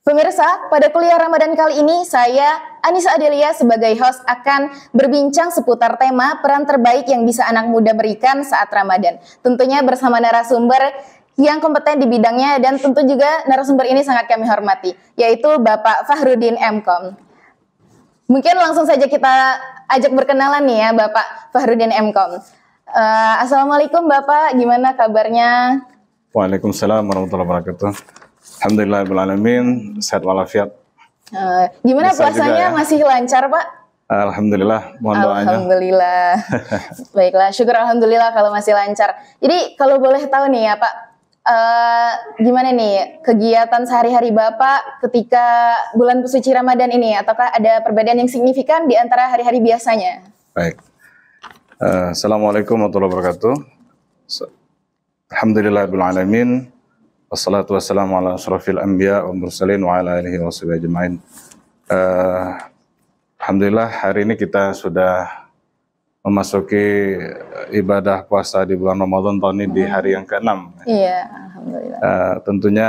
Pemirsa, pada kuliah Ramadan kali ini saya Anissa Adelia sebagai host akan berbincang seputar tema peran terbaik yang bisa anak muda berikan saat Ramadan. Tentunya bersama narasumber yang kompeten di bidangnya dan tentu juga narasumber ini sangat kami hormati, yaitu Bapak Fahrudin Mkom. Mungkin langsung saja kita ajak berkenalan nih ya Bapak Fahrudin Mkom. Uh, eh, Assalamualaikum Bapak, gimana kabarnya? Waalaikumsalam warahmatullahi wabarakatuh. Alhamdulillah alamin, sehat walafiat. Uh, gimana Bisa puasanya ya? masih lancar, Pak? Alhamdulillah, mohon doanya. Alhamdulillah. Baiklah, syukur alhamdulillah kalau masih lancar. Jadi kalau boleh tahu nih ya, Pak, uh, gimana nih kegiatan sehari-hari Bapak ketika bulan suci Ramadan ini? Ataukah ada perbedaan yang signifikan di antara hari-hari biasanya? Baik. Uh, Assalamualaikum warahmatullahi wabarakatuh. Alhamdulillah alamin. Wassalatu wassalamu ala asyrafil anbiya wa mursalin wa ala alihi wa ajma'in. Uh, Alhamdulillah hari ini kita sudah memasuki ibadah puasa di bulan Ramadan tahun ini di hari yang ke-6. Iya, alhamdulillah. Uh, tentunya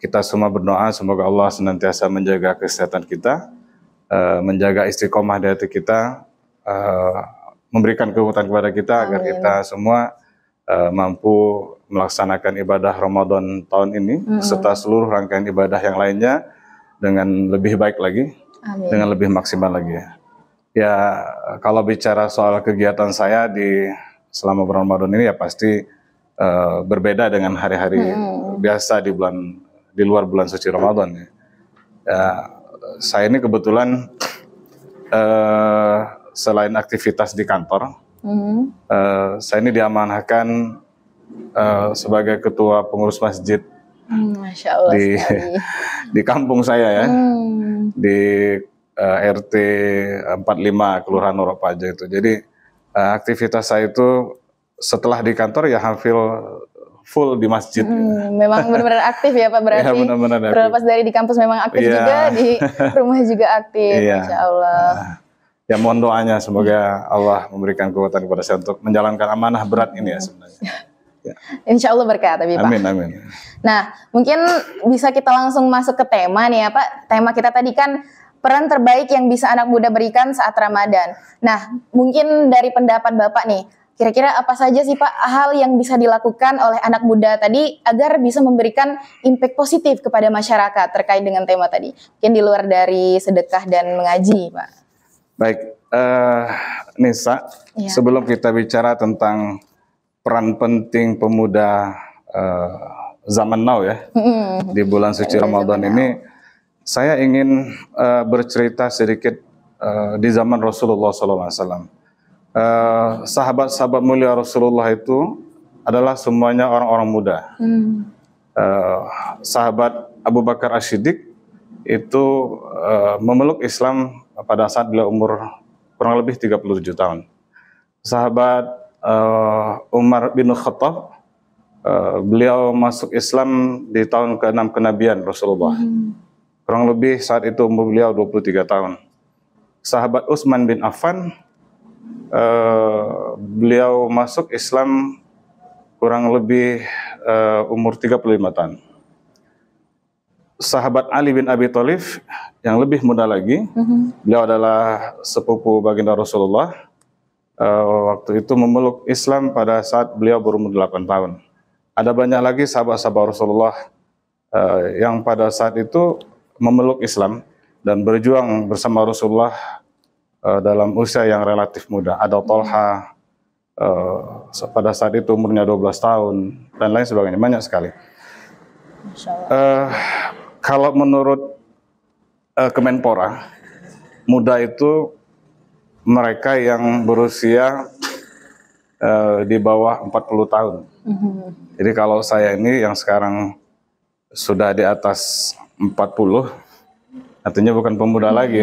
kita semua berdoa semoga Allah senantiasa menjaga kesehatan kita, uh, menjaga istiqomah di hati kita, uh, memberikan kekuatan kepada kita amin. agar kita semua Eh, mampu melaksanakan ibadah Ramadan tahun ini mm -hmm. serta seluruh rangkaian ibadah yang lainnya dengan lebih baik lagi, Amin. dengan lebih maksimal lagi ya. kalau bicara soal kegiatan saya di selama bulan Ramadan ini ya pasti uh, berbeda dengan hari-hari hmm. biasa di bulan di luar bulan suci Ramadan ya. ya saya ini kebetulan uh, selain aktivitas di kantor, Hmm. Uh, saya ini diamanahkan uh, sebagai ketua pengurus masjid mm, Masya Allah di di kampung saya ya mm. di uh, RT 45 Kelurahan Norok itu. Jadi uh, aktivitas saya itu setelah di kantor ya hampir full di masjid. Hmm, memang benar-benar aktif ya Pak ya, berarti. ya, benar -benar terlepas dari di kampus memang aktif yeah. juga di rumah juga aktif, yeah. Insya Allah. Nah ya mohon doanya semoga Allah memberikan kekuatan kepada saya untuk menjalankan amanah berat ini ya sebenarnya. Ya. Insya Allah berkah tapi Pak. Amin amin. Nah mungkin bisa kita langsung masuk ke tema nih ya Pak. Tema kita tadi kan peran terbaik yang bisa anak muda berikan saat Ramadan. Nah mungkin dari pendapat Bapak nih, kira-kira apa saja sih Pak hal yang bisa dilakukan oleh anak muda tadi agar bisa memberikan impact positif kepada masyarakat terkait dengan tema tadi? Mungkin di luar dari sedekah dan mengaji Pak. Baik, uh, Nisa, ya. sebelum kita bicara tentang peran penting pemuda uh, zaman now ya mm di bulan suci iya, Ramadan ini, saya ingin uh, bercerita sedikit uh, di zaman Rasulullah SAW. sahabat sahabat-sahabat mulia Rasulullah itu adalah semuanya orang-orang muda. Mm. Uh, sahabat Abu Bakar Ashidik itu uh, memeluk Islam pada saat beliau umur kurang lebih 37 tahun. Sahabat uh, Umar bin Khattab, uh, beliau masuk Islam di tahun ke-6 kenabian Rasulullah. Hmm. Kurang lebih saat itu umur beliau 23 tahun. Sahabat Utsman bin Affan, uh, beliau masuk Islam kurang lebih uh, umur 35 tahun sahabat Ali bin Abi Thalib yang lebih muda lagi. Mm-hmm. Beliau adalah sepupu baginda Rasulullah. Uh, waktu itu memeluk Islam pada saat beliau berumur 8 tahun. Ada banyak lagi sahabat-sahabat Rasulullah uh, yang pada saat itu memeluk Islam dan berjuang bersama Rasulullah uh, dalam usia yang relatif muda. Ada mm-hmm. Tolha uh, pada saat itu umurnya 12 tahun dan lain sebagainya. Banyak sekali. Uh, kalau menurut uh, Kemenpora, muda itu mereka yang berusia uh, di bawah 40 tahun. Mm -hmm. Jadi kalau saya ini yang sekarang sudah di atas 40, artinya bukan pemuda mm -hmm. lagi.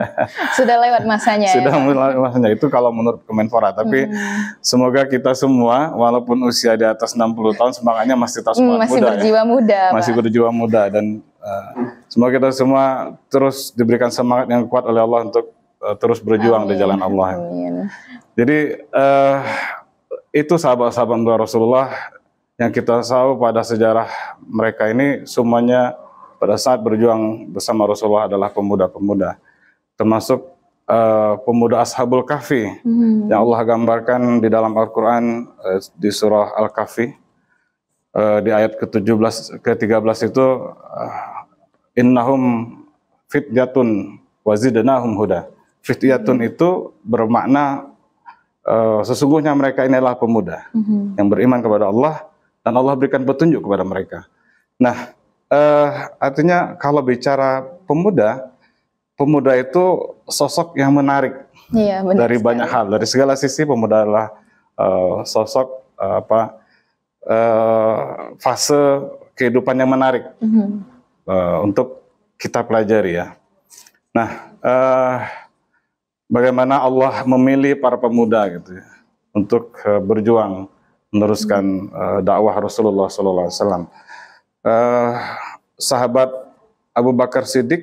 sudah lewat masanya ya, Sudah ya? lewat masanya, itu kalau menurut Kemenpora. Tapi mm -hmm. semoga kita semua, walaupun usia di atas 60 tahun, semangatnya masih tetap mm, semangat masih muda. Masih ya. berjiwa ya. muda. Masih Pak. berjiwa muda dan Eh, semoga kita semua terus diberikan semangat yang kuat oleh Allah untuk uh, terus berjuang Amin. di jalan Allah. Amin. Jadi uh, itu sahabat-sahabat Rasulullah yang kita tahu pada sejarah mereka ini semuanya pada saat berjuang bersama Rasulullah adalah pemuda-pemuda, termasuk uh, pemuda Ashabul Kahfi hmm. yang Allah gambarkan di dalam Al-Quran uh, di surah Al-Kahfi uh, di ayat ke-17 ke-13 itu uh, innahum fityatun wazidnahum huda. Fityatun yatun hmm itu bermakna uh, sesungguhnya mereka inilah pemuda hmm yang beriman kepada Allah dan Allah berikan petunjuk kepada mereka. Nah, uh, artinya kalau bicara pemuda, pemuda itu sosok yang menarik iya, dari banyak hal, dari segala sisi pemuda adalah uh, sosok uh, apa uh, fase kehidupan yang menarik mm -hmm. uh, untuk kita pelajari ya. Nah, uh, bagaimana Allah memilih para pemuda gitu ya, untuk uh, berjuang meneruskan uh, dakwah Rasulullah Sallallahu Alaihi Wasallam. sahabat Abu Bakar Siddiq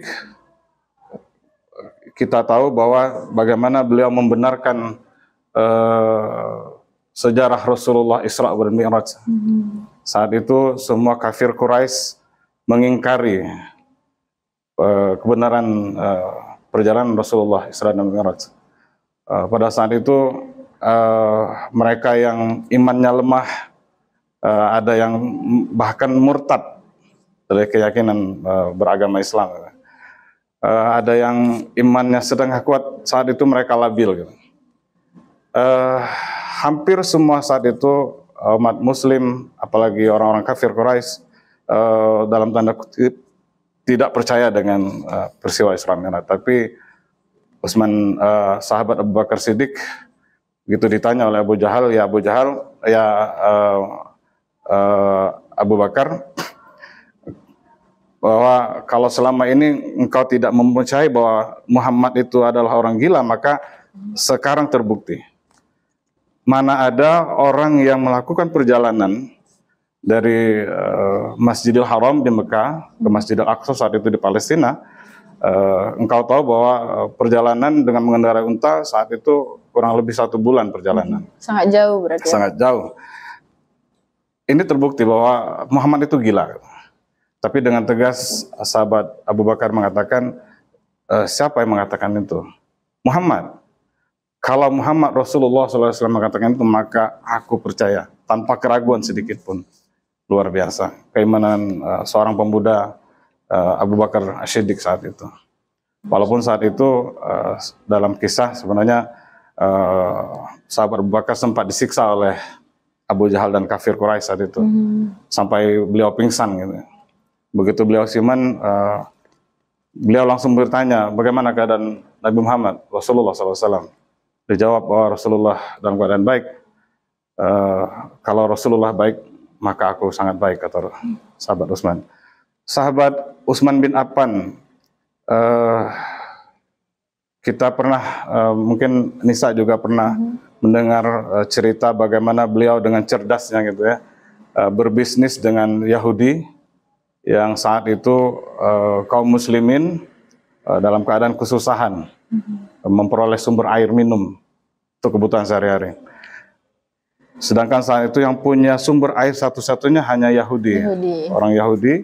kita tahu bahwa bagaimana beliau membenarkan uh, sejarah Rasulullah Isra dan Mi'raj. Hmm. Saat itu semua kafir Quraisy mengingkari uh, kebenaran uh, perjalanan Rasulullah Isra dan Mi'raj. Uh, pada saat itu uh, mereka yang imannya lemah, uh, ada yang bahkan murtad dari keyakinan uh, beragama Islam. Uh, ada yang imannya sedang kuat, saat itu mereka labil. Gitu uh, hampir semua saat itu eh, umat Muslim, apalagi orang-orang kafir Quraisy uh, dalam tanda kutip tidak percaya dengan uh, peristiwa Islam Mi'raj. Tapi Utsman uh, sahabat Abu Bakar Siddiq gitu ditanya oleh Abu Jahal, ya Abu Jahal, ya uh, uh, Abu Bakar bahwa kalau selama ini engkau tidak mempercayai bahwa Muhammad itu adalah orang gila, maka sekarang terbukti mana ada orang yang melakukan perjalanan dari uh, Masjidil Haram di Mekah ke Masjidil Aqsa saat itu di Palestina. Uh, engkau tahu bahwa eh, perjalanan dengan mengendarai unta saat itu kurang lebih satu bulan perjalanan. Hmm. Sangat jauh berarti. Ya? Sangat jauh. Ini terbukti bahwa Muhammad itu gila. Tapi dengan tegas sahabat Abu Bakar mengatakan, e, siapa yang mengatakan itu? Muhammad. Kalau Muhammad Rasulullah SAW mengatakan itu, maka aku percaya tanpa keraguan sedikit pun. Luar biasa keimanan uh, seorang pemuda uh, Abu Bakar Ashidik saat itu. Walaupun saat itu uh, dalam kisah sebenarnya uh, sahabat Abu Bakar sempat disiksa oleh Abu Jahal dan kafir Quraisy saat itu mm -hmm. sampai beliau pingsan gitu. Begitu beliau siman uh, beliau langsung bertanya bagaimana keadaan Nabi Muhammad Rasulullah SAW. Dijawab, bahwa oh, Rasulullah dalam keadaan baik. Uh, kalau Rasulullah baik, maka aku sangat baik, kata sahabat Usman. Sahabat Usman bin Affan, uh, kita pernah, uh, mungkin Nisa juga pernah hmm. mendengar uh, cerita bagaimana beliau dengan cerdasnya gitu ya, uh, berbisnis dengan Yahudi, yang saat itu uh, kaum muslimin uh, dalam keadaan kesusahan. Mm -hmm memperoleh sumber air minum untuk kebutuhan sehari-hari. Sedangkan saat itu yang punya sumber air satu-satunya hanya Yahudi, Yahudi. orang Yahudi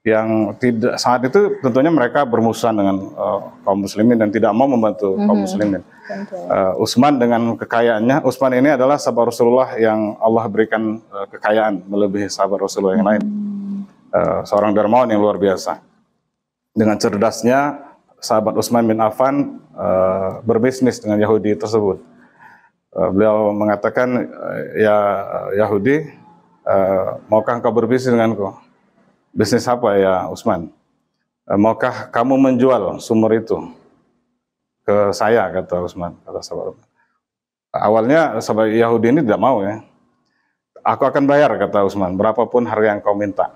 yang tidak saat itu tentunya mereka bermusuhan dengan uh, kaum muslimin dan tidak mau membantu mm -hmm. kaum mm-hmm. muslimin. Uh, eh, Utsman dengan kekayaannya, Usman ini adalah sahabat Rasulullah yang Allah berikan uh, kekayaan melebihi sahabat Rasulullah yang lain. Mm. Uh, seorang dermawan yang luar biasa. Dengan cerdasnya sahabat Utsman bin Affan uh, berbisnis dengan Yahudi tersebut. Uh, beliau mengatakan, eh, ya Yahudi, uh, maukah engkau berbisnis denganku? Bisnis apa ya Utsman? Uh, maukah kamu menjual sumur itu ke saya? Kata Utsman, kata sahabat Awalnya sahabat Yahudi ini tidak mau ya. Aku akan bayar, kata Usman, berapapun harga yang kau minta.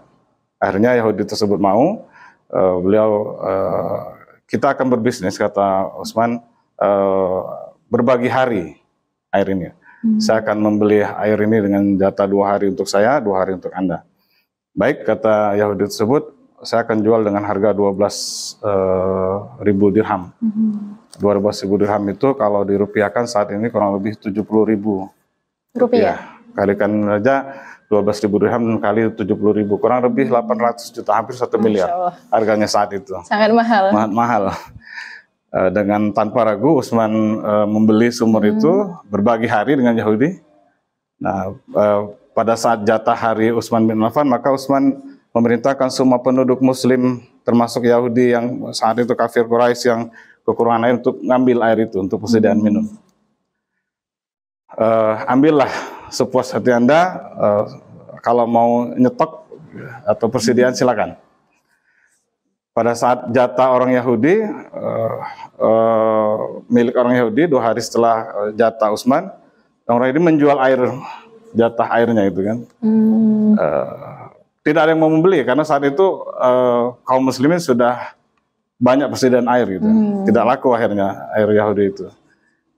Akhirnya Yahudi tersebut mau, uh, beliau uh, kita akan berbisnis kata Osman uh, eh, berbagi hari air ini. Hmm. Saya akan membeli air ini dengan jatah dua hari untuk saya, dua hari untuk anda. Baik kata Yahudi tersebut, saya akan jual dengan harga dua belas eh, ribu dirham. Hmm. belas ribu dirham itu kalau dirupiahkan saat ini kurang lebih tujuh puluh ribu rupiah. Ya, kalikan saja. 12 ribu dirham kali 70 ribu kurang lebih 800 hmm. juta hampir satu miliar harganya saat itu sangat mahal Ma mahal eh, dengan tanpa ragu Usman eh, membeli sumur hmm. itu berbagi hari dengan Yahudi nah eh, pada saat jatah hari Usman bin Affan maka Usman memerintahkan semua penduduk muslim termasuk Yahudi yang saat itu kafir Quraisy yang kekurangan air untuk ngambil air itu untuk persediaan hmm. minum uh, ambillah sepuas hati Anda. Eh, kalau mau nyetok atau persediaan silakan. Pada saat jatah orang Yahudi uh, uh, milik orang Yahudi dua hari setelah jatah Utsman, orang Yahudi menjual air jatah airnya itu kan. Hmm. Uh, tidak ada yang mau membeli karena saat itu uh, kaum muslimin sudah banyak persediaan air gitu. Hmm. Tidak laku akhirnya air Yahudi itu.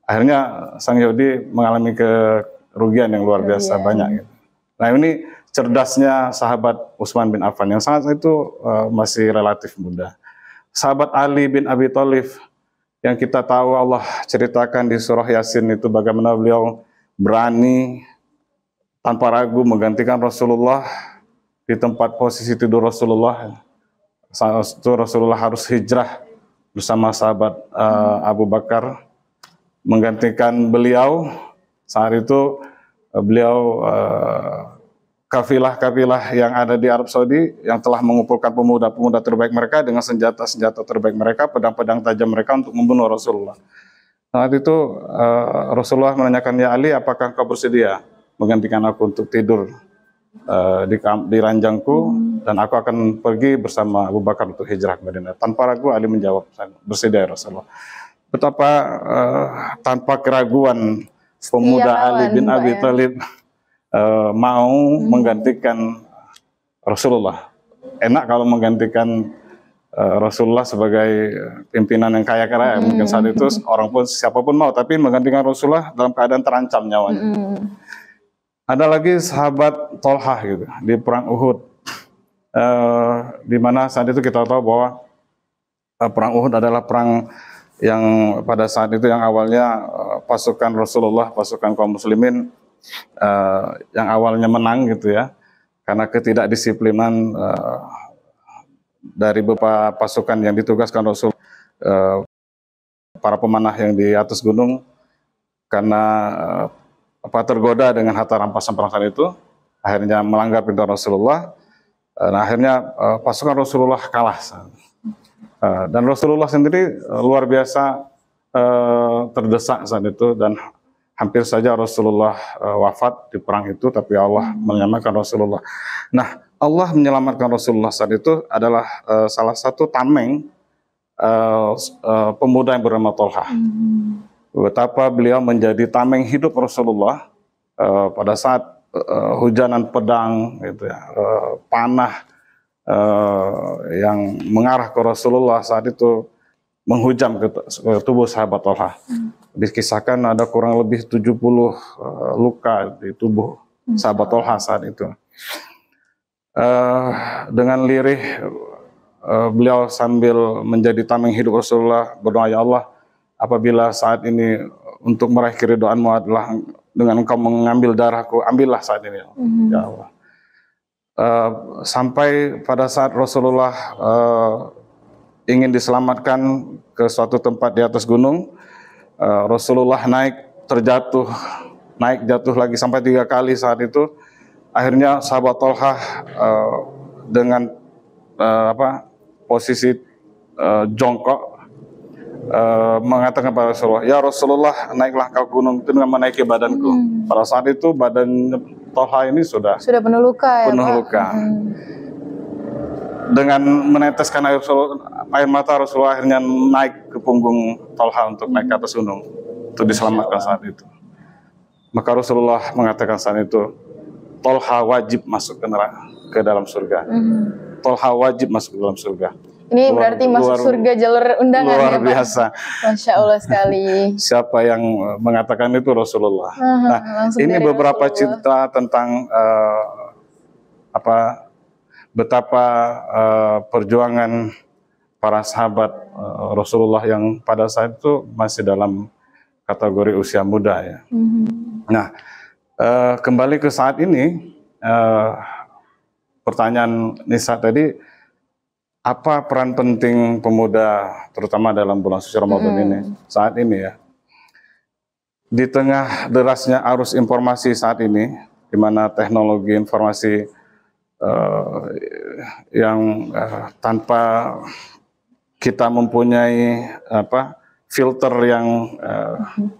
Akhirnya sang Yahudi mengalami ke kerugian yang luar iya, biasa yeah. banyak. Gitu. Nah ini cerdasnya sahabat Utsman bin Affan yang sangat itu uh, masih relatif muda. Sahabat Ali bin Abi Thalib yang kita tahu Allah ceritakan di surah Yasin itu bagaimana beliau berani tanpa ragu menggantikan Rasulullah di tempat posisi tidur Rasulullah. Saat itu Rasulullah harus hijrah bersama sahabat uh, Abu Bakar menggantikan beliau saat itu eh, beliau eh, kafilah-kafilah yang ada di Arab Saudi yang telah mengumpulkan pemuda-pemuda terbaik mereka dengan senjata-senjata terbaik mereka, pedang-pedang tajam mereka untuk membunuh Rasulullah. Saat itu uh, Rasulullah menanyakan ya Ali, apakah kau bersedia menggantikan aku untuk tidur uh, di, di ranjangku dan aku akan pergi bersama Abu Bakar untuk hijrah ke Madinah. Tanpa ragu Ali menjawab bersedia ya Rasulullah. Betapa uh, tanpa keraguan pemuda iya, Ali bin Abi ya. uh, mau hmm. menggantikan Rasulullah. Enak kalau menggantikan uh, Rasulullah sebagai pimpinan yang kaya kaya. Hmm. Mungkin saat itu orang pun siapapun mau, tapi menggantikan Rasulullah dalam keadaan terancam nyawanya. Hmm. Ada lagi sahabat Tolhah gitu di perang Uhud. Uh, di mana saat itu kita tahu bahwa uh, perang Uhud adalah perang yang pada saat itu yang awalnya eh, pasukan Rasulullah, pasukan kaum muslimin eh, yang awalnya menang gitu ya. Karena ketidakdisiplinan eh, dari beberapa pasukan yang ditugaskan Rasul para pemanah yang di atas gunung karena apa tergoda dengan harta rampasan saat itu akhirnya melanggar perintah Rasulullah. Nah, akhirnya pasukan Rasulullah kalah. Eh, dan Rasulullah sendiri eh, luar biasa uh, terdesak saat itu dan hampir saja Rasulullah uh, wafat di perang itu tapi Allah menyelamatkan Rasulullah. Nah, Allah menyelamatkan Rasulullah saat itu adalah uh, salah satu tameng uh, uh, pemuda yang bernama Tolha. Hmm. Betapa beliau menjadi tameng hidup Rasulullah uh, pada saat uh, hujanan pedang gitu ya, uh, panah uh, yang mengarah ke Rasulullah saat itu menghujam ke, tubuh sahabat Tolha. Hmm. Dikisahkan ada kurang lebih 70 uh, eh, luka di tubuh hmm. sahabat Tolha saat itu. Uh, dengan lirih uh, beliau sambil menjadi tameng hidup Rasulullah berdoa ya Allah apabila saat ini untuk meraih keridoanmu adalah dengan engkau mengambil darahku ambillah saat ini ya Hmm. Ya Allah Eh, sampai pada saat Rasulullah uh, ingin diselamatkan ke suatu tempat di atas gunung, uh, Rasulullah naik terjatuh, naik jatuh lagi sampai tiga kali saat itu. Akhirnya sahabat Tolha uh, dengan uh, apa posisi uh, jongkok uh, mengatakan kepada Rasulullah, "Ya Rasulullah, naiklah kau gunung itu dengan menaiki badanku." Hmm. Pada saat itu badan Toha ini sudah sudah penuh luka ya penuh luka hmm. dengan meneteskan air, air mata Rasulullah akhirnya naik ke punggung Tolha untuk naik ke mm-hmm. atas gunung itu diselamatkan iya. saat itu maka Rasulullah mengatakan saat itu Tolha wajib masuk ke neraka ke dalam surga hmm. Tolha wajib masuk ke dalam surga ini luar, berarti masuk luar, surga jalur undangan ya, luar ya Pak? biasa. Masya Allah sekali. Siapa yang eh, mengatakan itu Rasulullah. nah, ini beberapa Rasulullah. cerita tentang uh, apa betapa uh, perjuangan para sahabat uh, Rasulullah yang pada saat itu masih dalam kategori usia muda ya. Mm-hmm. Nah, uh, kembali ke saat ini uh, pertanyaan Nisa tadi apa peran penting pemuda terutama dalam bulan suci Ramadan hmm. ini saat ini ya? Di tengah derasnya arus informasi saat ini, di mana teknologi informasi uh, yang uh, tanpa kita mempunyai apa filter yang uh, hmm.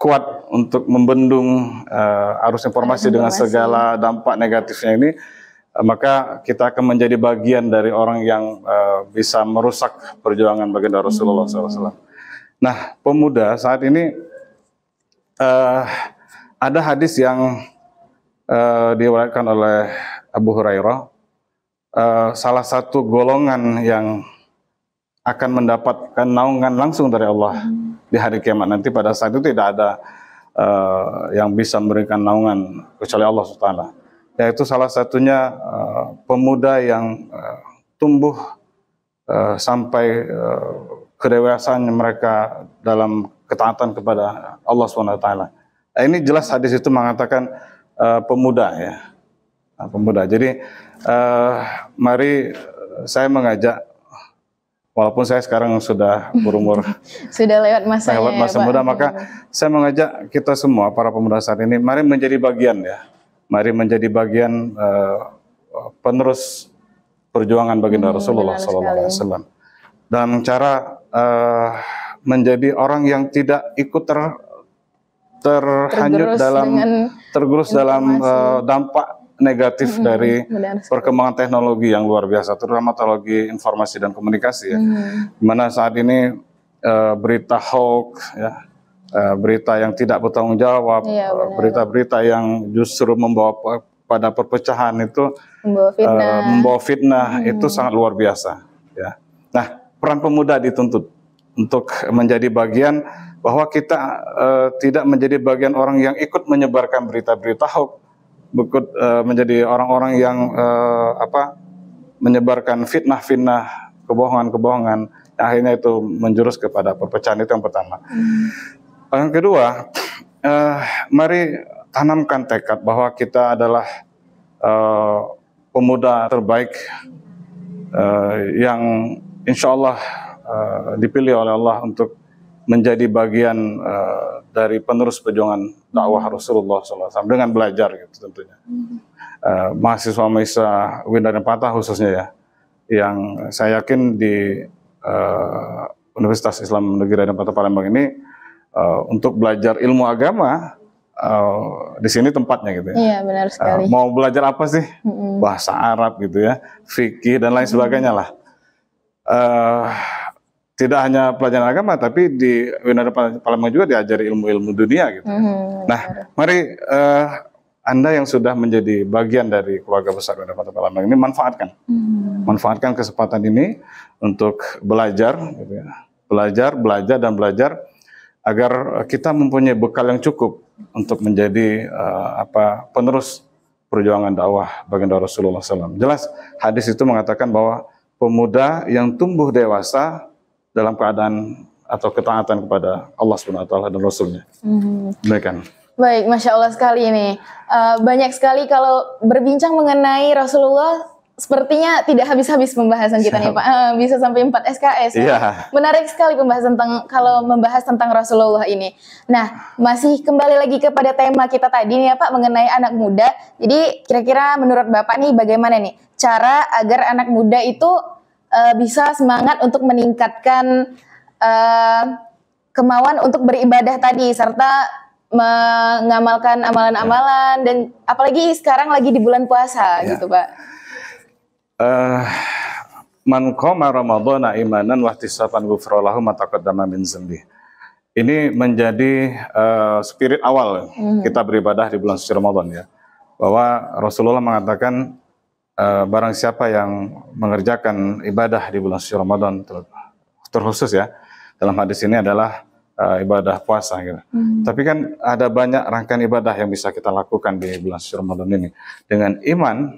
kuat untuk membendung uh, arus informasi dengan segala dampak negatifnya ini, Eh, maka kita akan menjadi bagian dari orang yang uh, bisa merusak perjuangan baginda Rasulullah hmm. SAW. Nah, pemuda saat ini uh, ada hadis yang uh, diwakilkan oleh Abu Hurairah, uh, salah satu golongan yang akan mendapatkan naungan langsung dari Allah hmm. di hari kiamat nanti pada saat itu tidak ada uh, yang bisa memberikan naungan kecuali Allah Subhanahu yaitu salah satunya eh, pemuda yang eh, tumbuh eh, sampai uh, kedewasaan mereka dalam ketaatan kepada Allah SWT. ini jelas hadis itu mengatakan pemuda ya, pemuda. Jadi mari saya mengajak walaupun saya sekarang sudah berumur sudah lewat masa lewat ya, masa ya, muda Pak. maka iya, iya. saya mengajak kita semua para pemuda saat ini mari menjadi bagian ya mari menjadi bagian uh, penerus perjuangan baginda hmm, Rasulullah SAW. Dan cara uh, menjadi orang yang tidak ikut ter, terhanyut tergerus dalam tergerus dalam uh, dampak negatif hmm, dari perkembangan teknologi yang luar biasa, terutama teknologi informasi dan komunikasi ya. Hmm. Dimana saat ini uh, berita hoax ya Eh, berita yang tidak bertanggung jawab, iya, eh, berita-berita ya, yang justru membawa pada perpecahan itu membawa eh, fitnah, uh, membawa fitnah hmm. itu sangat luar biasa. Ya. Nah, peran pemuda dituntut untuk menjadi bagian bahwa kita uh, tidak menjadi bagian orang yang ikut menyebarkan berita-berita hoax, ikut uh, menjadi orang-orang yang uh, apa menyebarkan fitnah-fitnah, kebohongan-kebohongan. Akhirnya itu menjurus kepada perpecahan itu yang pertama. Hmm. Yang kedua, eh, mari tanamkan tekad bahwa kita adalah eh, pemuda terbaik eh, yang insya Allah eh, dipilih oleh Allah untuk menjadi bagian eh, dari penerus perjuangan dakwah hmm. Rasulullah SAW dengan belajar gitu tentunya. Hmm. Eh, mahasiswa mahasiswa Winda dan Patah khususnya ya, yang saya yakin di eh, Universitas Islam Negeri dan Patah Palembang ini uh, untuk belajar ilmu agama uh, di sini tempatnya gitu ya. Iya benar eh, sekali. Uh, mau belajar apa sih? Mm-hmm. Bahasa Arab gitu ya, fikih dan lain mm-hmm. sebagainya lah. Uh, tidak hanya pelajaran agama, tapi di Winada Palembang juga diajari ilmu-ilmu dunia gitu. Mm-hmm, nah, benar. mari uh, Anda yang sudah menjadi bagian dari keluarga besar Winada Palembang ini manfaatkan, mm-hmm. manfaatkan kesempatan ini untuk belajar, gitu ya. belajar, belajar dan belajar agar eh, kita mempunyai bekal yang cukup untuk menjadi uh, apa penerus perjuangan dakwah baginda Rasulullah SAW. Jelas hadis itu mengatakan bahwa pemuda yang tumbuh dewasa dalam keadaan atau ketaatan kepada Allah swt dan Rasulnya. Mm-hmm. Demikian. Baik, masya Allah sekali ini uh, banyak sekali kalau berbincang mengenai Rasulullah Sepertinya tidak habis-habis pembahasan kita Siap. nih Pak, eh, bisa sampai 4 SKS. Ya. Menarik sekali pembahasan tentang kalau membahas tentang Rasulullah ini. Nah, masih kembali lagi kepada tema kita tadi nih ya Pak mengenai anak muda. Jadi kira-kira menurut Bapak nih bagaimana nih cara agar anak muda itu uh, bisa semangat untuk meningkatkan uh, kemauan untuk beribadah tadi serta mengamalkan amalan-amalan ya. dan apalagi sekarang lagi di bulan puasa ya. gitu, Pak uh, man qama ramadhana imanan wahtisaban ghufralahu ma taqaddama min zambi. Ini menjadi uh, spirit awal mm-hmm. kita beribadah di bulan suci Ramadan ya. Bahwa Rasulullah mengatakan uh, barang siapa yang mengerjakan ibadah di bulan suci Ramadan ter- terkhusus ya. Dalam hadis ini adalah uh, ibadah puasa gitu. Hmm. Tapi kan ada banyak rangkaian ibadah yang bisa kita lakukan di bulan suci Ramadan ini. Dengan iman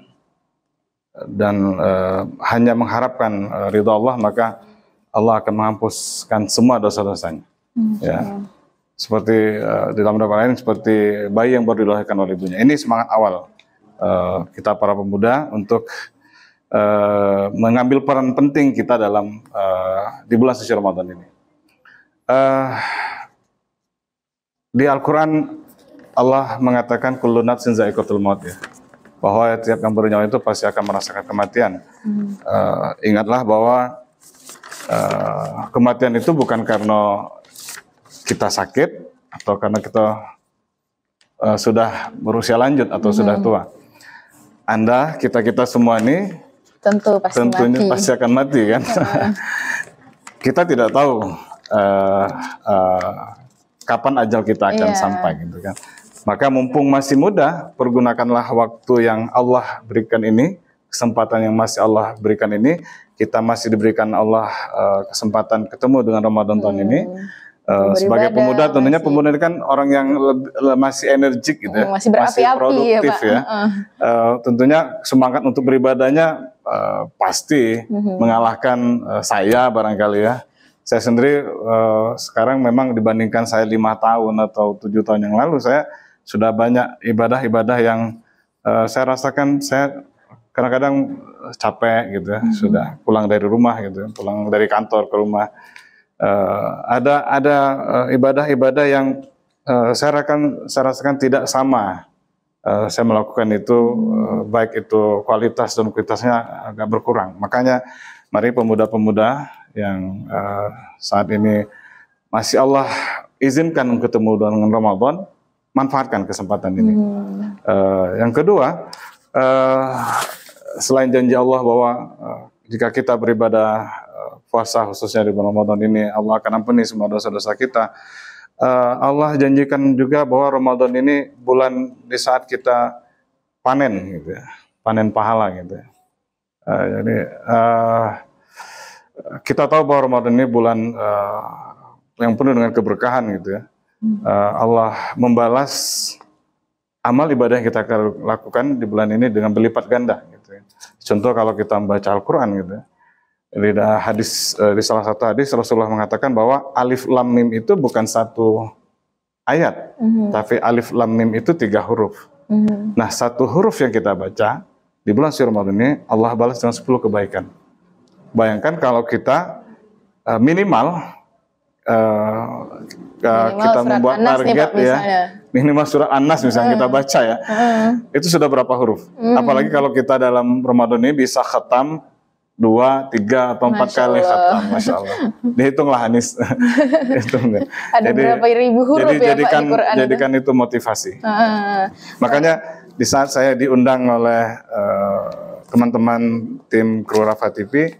dan uh, hanya mengharapkan uh, ridha Allah maka Allah akan menghapuskan semua dosa-dosanya. Hmm. Ya. Seperti uh, di dalam dakwah lain seperti bayi yang baru dilahirkan oleh ibunya. Ini semangat awal uh, kita para pemuda untuk uh, mengambil peran penting kita dalam uh, di bulan suci Ramadan ini. Uh, di Al-Qur'an Allah mengatakan kullu nafsin za'iqatul maut ya bahwa tiap yang bernyawa itu pasti akan merasakan kematian. Hmm. Uh, ingatlah bahwa uh, kematian itu bukan karena kita sakit atau karena kita uh, sudah berusia lanjut atau hmm. sudah tua. Anda, kita kita semua ini tentu pasti tentunya mati. pasti akan mati kan. kita tidak tahu uh, uh, kapan ajal kita akan yeah. sampai gitu kan. Maka mumpung masih muda, pergunakanlah waktu yang Allah berikan ini, kesempatan yang masih Allah berikan ini, kita masih diberikan Allah uh, kesempatan ketemu dengan Ramadan tahun ini. Uh, sebagai pemuda tentunya masih, pemuda ini kan orang yang lebih, masih energik gitu ya, hmm, masih, berapi produktif ya, Pak. ya. Uh. Uh, tentunya semangat untuk beribadahnya uh, pasti uh hmm. -huh. mengalahkan uh, saya barangkali ya. Saya sendiri uh, sekarang memang dibandingkan saya lima tahun atau tujuh tahun yang lalu saya sudah banyak ibadah-ibadah yang uh, saya rasakan saya kadang-kadang capek gitu mm -hmm. sudah pulang dari rumah gitu, pulang dari kantor ke rumah. Uh, ada ada eh, ibadah-ibadah uh, yang uh, saya rasakan saya rasakan tidak sama. Uh, saya melakukan itu uh, baik itu kualitas dan kualitasnya agak berkurang. Makanya mari pemuda-pemuda yang uh, saat ini masih Allah izinkan ketemu dengan Ramadan, manfaatkan kesempatan ini. Hmm. Uh, yang kedua, uh, selain janji Allah bahwa uh, jika kita beribadah uh, puasa khususnya di bulan Ramadan ini, Allah akan ampuni semua dosa-dosa kita. Uh, Allah janjikan juga bahwa Ramadan ini bulan di saat kita panen, gitu ya, panen pahala, gitu. Ya. Uh, jadi uh, kita tahu bahwa Ramadan ini bulan uh, yang penuh dengan keberkahan, gitu ya Hmm. Eh, Allah membalas amal ibadah yang kita lakukan di bulan ini dengan berlipat ganda. Gitu. Ya. Contoh kalau kita membaca Al-Quran gitu. Ya. Di, hadis, eh, di salah satu hadis Rasulullah mengatakan bahwa alif lam mim itu bukan satu ayat, mm-hmm. tapi alif lam mim itu tiga huruf. Mm-hmm. Nah satu huruf yang kita baca di bulan Syawal Ramadan ini Allah balas dengan sepuluh kebaikan. Bayangkan kalau kita eh, minimal uh, uh, kita membuat target nih, ya Ini minimal surat Anas misalnya hmm. kita baca ya hmm. itu sudah berapa huruf hmm. apalagi kalau kita dalam Ramadan ini bisa khatam dua, tiga, atau empat Masya kali khatam, Masya Allah. Dihitunglah Hanis. Ya. Ada jadi, berapa ribu huruf jadi, ya jadikan, Pak Quran Jadikan itu, itu motivasi. hmm. Makanya di saat saya diundang oleh eh, teman-teman uh, tim Kru Rafa TV,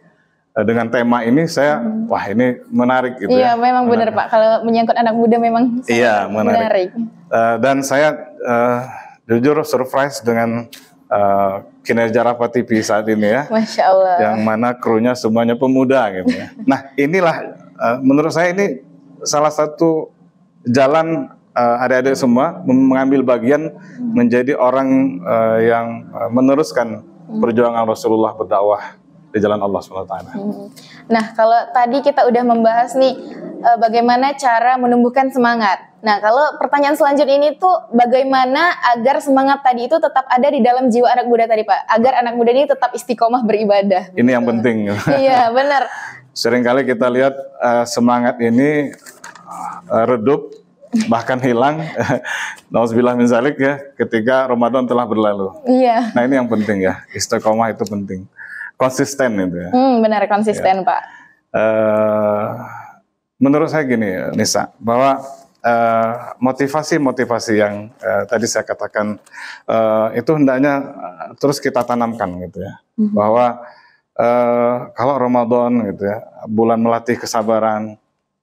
Eh, dengan tema ini saya hmm. wah ini menarik gitu iya, ya. Iya, memang benar Pak. Kalau menyangkut anak muda memang Iya, menarik. menarik. Uh, dan saya uh, jujur surprise dengan uh, kinerja Rapat TV saat ini ya. Masya Allah. Yang mana krunya semuanya pemuda gitu ya. nah, inilah uh, menurut saya ini salah satu jalan uh, adik-adik semua mengambil bagian hmm. menjadi orang uh, yang meneruskan hmm. perjuangan Rasulullah berdakwah di jalan Allah SWT. Hmm. Nah, kalau tadi kita udah membahas nih eh, bagaimana cara menumbuhkan semangat. Nah, kalau pertanyaan selanjutnya ini tuh bagaimana agar semangat tadi itu tetap ada di dalam jiwa anak muda tadi, Pak? Agar anak muda ini tetap istiqomah beribadah. Ini gitu. yang penting. iya, benar. Seringkali kita lihat uh, semangat ini uh, redup bahkan hilang nauzubillah min zalik ya ketika Ramadan telah berlalu. Iya. Nah, ini yang penting ya. Istiqomah itu penting konsisten itu ya. Hmm, benar konsisten ya. Pak. Uh, menurut saya gini Nisa bahwa eh, motivasi-motivasi uh, yang uh, tadi saya katakan uh, itu hendaknya terus kita tanamkan gitu ya hmm bahwa uh, kalau Ramadan gitu ya bulan melatih kesabaran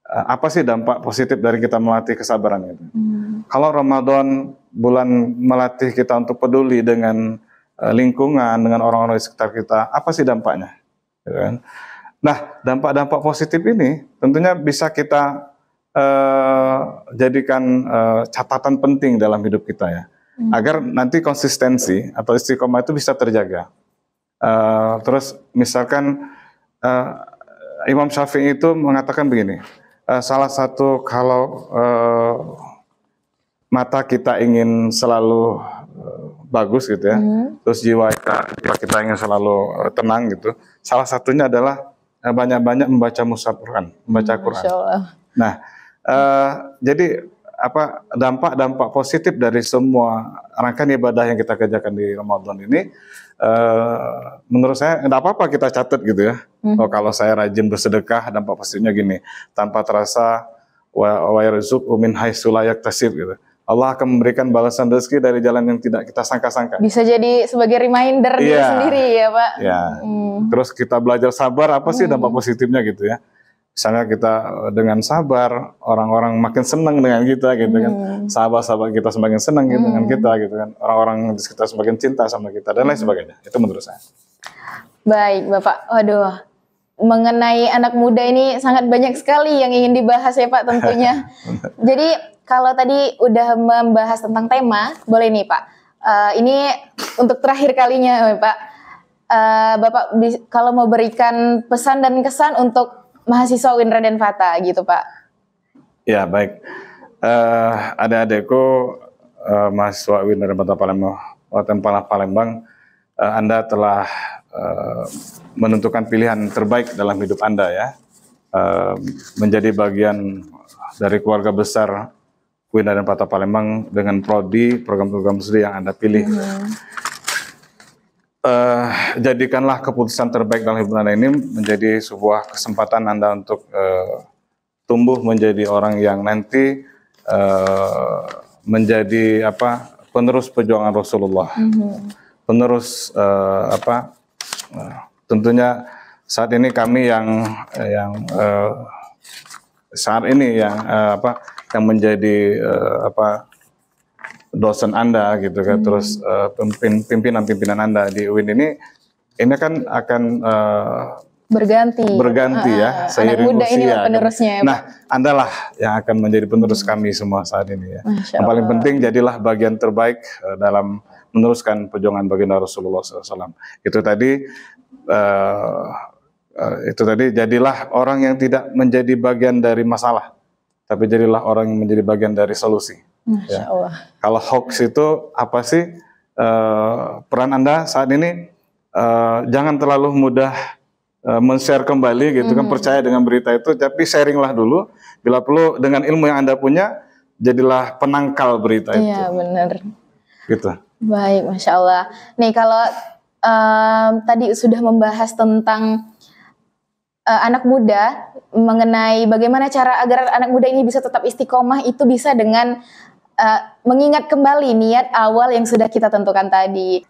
uh, apa sih dampak positif dari kita melatih kesabaran gitu mm-hmm. kalau Ramadan bulan melatih kita untuk peduli dengan Eh, lingkungan, dengan orang-orang di sekitar kita, apa sih dampaknya? Ya kan? Nah, dampak-dampak positif ini tentunya bisa kita eh, jadikan eh, catatan penting dalam hidup kita ya, hmm. agar nanti konsistensi atau istiqomah itu bisa terjaga. Eh, terus misalkan eh, Imam Syafi'i itu mengatakan begini, eh, salah satu kalau eh, mata kita ingin selalu eh, bagus gitu ya. Hmm. Terus jiwa kita, kita ingin selalu eh, tenang gitu. Salah satunya adalah eh, banyak-banyak membaca mushaf Quran, membaca hmm, Quran. Nah, uh, jadi apa dampak-dampak positif dari semua rangkaian ibadah yang kita kerjakan di Ramadan ini uh, menurut saya enggak apa-apa kita catat gitu ya. Hmm. Oh, kalau saya rajin bersedekah dampak positifnya gini, tanpa terasa wa, wa umin min haitsu tasir gitu. Allah akan memberikan balasan rezeki dari jalan yang tidak kita sangka-sangka. Bisa jadi sebagai reminder yeah. diri iya. sendiri ya Pak. Yeah. Hmm. Terus kita belajar sabar, apa sih dampak hmm. positifnya gitu ya. Misalnya kita eh, dengan sabar, orang-orang makin senang dengan kita gitu kan. hmm. kan. Sahabat-sahabat kita semakin senang gitu hmm. dengan kita gitu kan. Orang-orang di sekitar semakin cinta sama kita dan lain hmm. sebagainya. Itu menurut saya. Baik Bapak, waduh mengenai anak muda ini sangat banyak sekali yang ingin dibahas ya Pak tentunya. Jadi kalau tadi udah membahas tentang tema, boleh nih Pak. Uh, ini untuk terakhir kalinya ya, Pak. Uh, Bapak kalau mau berikan pesan dan kesan untuk mahasiswa Winra dan Fata gitu Pak. Ya baik. Uh, ada adekku uh, mahasiswa Winra dan Fata Palembang, Palembang, uh, Anda telah Eh, menentukan pilihan terbaik dalam hidup Anda ya. Eh, menjadi bagian dari keluarga besar Kuina dan patah Palembang dengan prodi program-program studi yang Anda pilih. Hmm. Uh, jadikanlah keputusan terbaik dalam hidup Anda ini menjadi sebuah kesempatan Anda untuk uh, tumbuh menjadi orang yang nanti uh, menjadi apa penerus perjuangan Rasulullah. Hmm. Penerus uh, apa Nah, tentunya saat ini kami yang yang eh, saat ini yang eh, apa yang menjadi eh, apa dosen Anda gitu kan hmm. terus eh, pimpin, pimpinan-pimpinan Anda di UIN ini ini kan akan eh, berganti berganti uh, ya uh, seiring usia ini kan. penerusnya ya, nah andalah yang akan menjadi penerus kami semua saat ini ya yang paling penting jadilah bagian terbaik eh, dalam meneruskan perjuangan baginda Rasulullah SAW. Itu tadi uh, itu tadi jadilah orang yang tidak menjadi bagian dari masalah, tapi jadilah orang yang menjadi bagian dari solusi. Ya. Kalau hoax itu apa sih uh, peran anda saat ini? Uh, jangan terlalu mudah uh, men-share kembali gitu mm -hmm. kan percaya dengan berita itu, tapi sharinglah dulu. Bila perlu dengan ilmu yang anda punya, jadilah penangkal berita iya, itu. Iya benar. Gitu. Baik, masya Allah. Nih kalau um, tadi sudah membahas tentang uh, anak muda mengenai bagaimana cara agar anak muda ini bisa tetap istiqomah itu bisa dengan uh, mengingat kembali niat awal yang sudah kita tentukan tadi.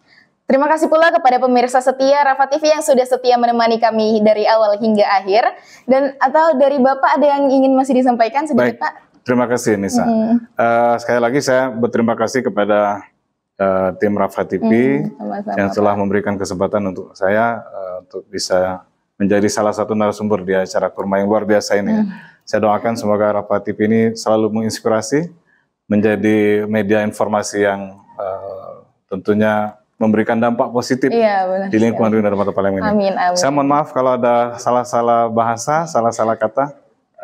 Terima kasih pula kepada pemirsa setia Rafa TV yang sudah setia menemani kami dari awal hingga akhir. Dan atau dari Bapak ada yang ingin masih disampaikan sedikit Baik. Pak? Terima kasih Nisa. Hmm. Uh, sekali lagi saya berterima kasih kepada uh, tim Rafa TV hmm, yang telah memberikan kesempatan untuk saya uh, untuk bisa menjadi salah satu narasumber di acara kurma yang luar biasa ini. Ya. Hmm. Saya doakan semoga Rafa TV ini selalu menginspirasi menjadi media informasi yang uh, tentunya memberikan dampak positif iya, benar, di lingkungan iya. Dunia Mata Palembang ini. Amin, amin. Saya mohon maaf kalau ada salah-salah bahasa, salah-salah kata.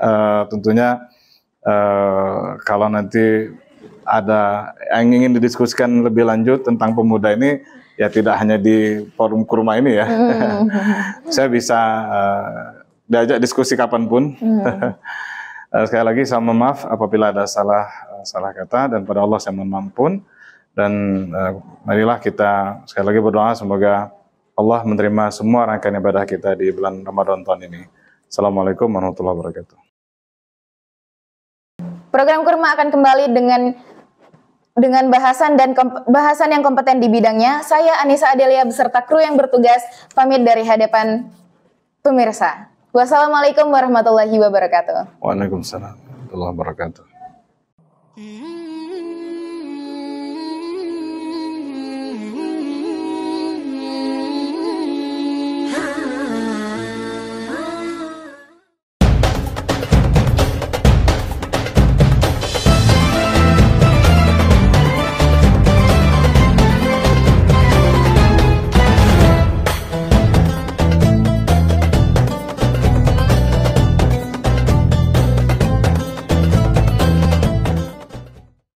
Uh, tentunya uh, kalau nanti ada yang ingin didiskusikan lebih lanjut tentang pemuda ini ya tidak hanya di forum kurma ini ya. hmm. saya bisa uh, diajak diskusi kapanpun. hmm. Eh, sekali lagi saya mohon maaf apabila ada salah eh, salah kata dan pada Allah saya mohon pun dan uh, marilah kita sekali lagi berdoa semoga Allah menerima semua rangkaian ibadah kita di bulan Ramadan tahun ini. Assalamualaikum warahmatullahi wabarakatuh. Program Kurma akan kembali dengan dengan bahasan dan bahasan yang kompeten di bidangnya, saya Anissa Adelia beserta kru yang bertugas pamit dari hadapan pemirsa. Wassalamualaikum warahmatullahi wabarakatuh. Waalaikumsalam warahmatullahi wabarakatuh.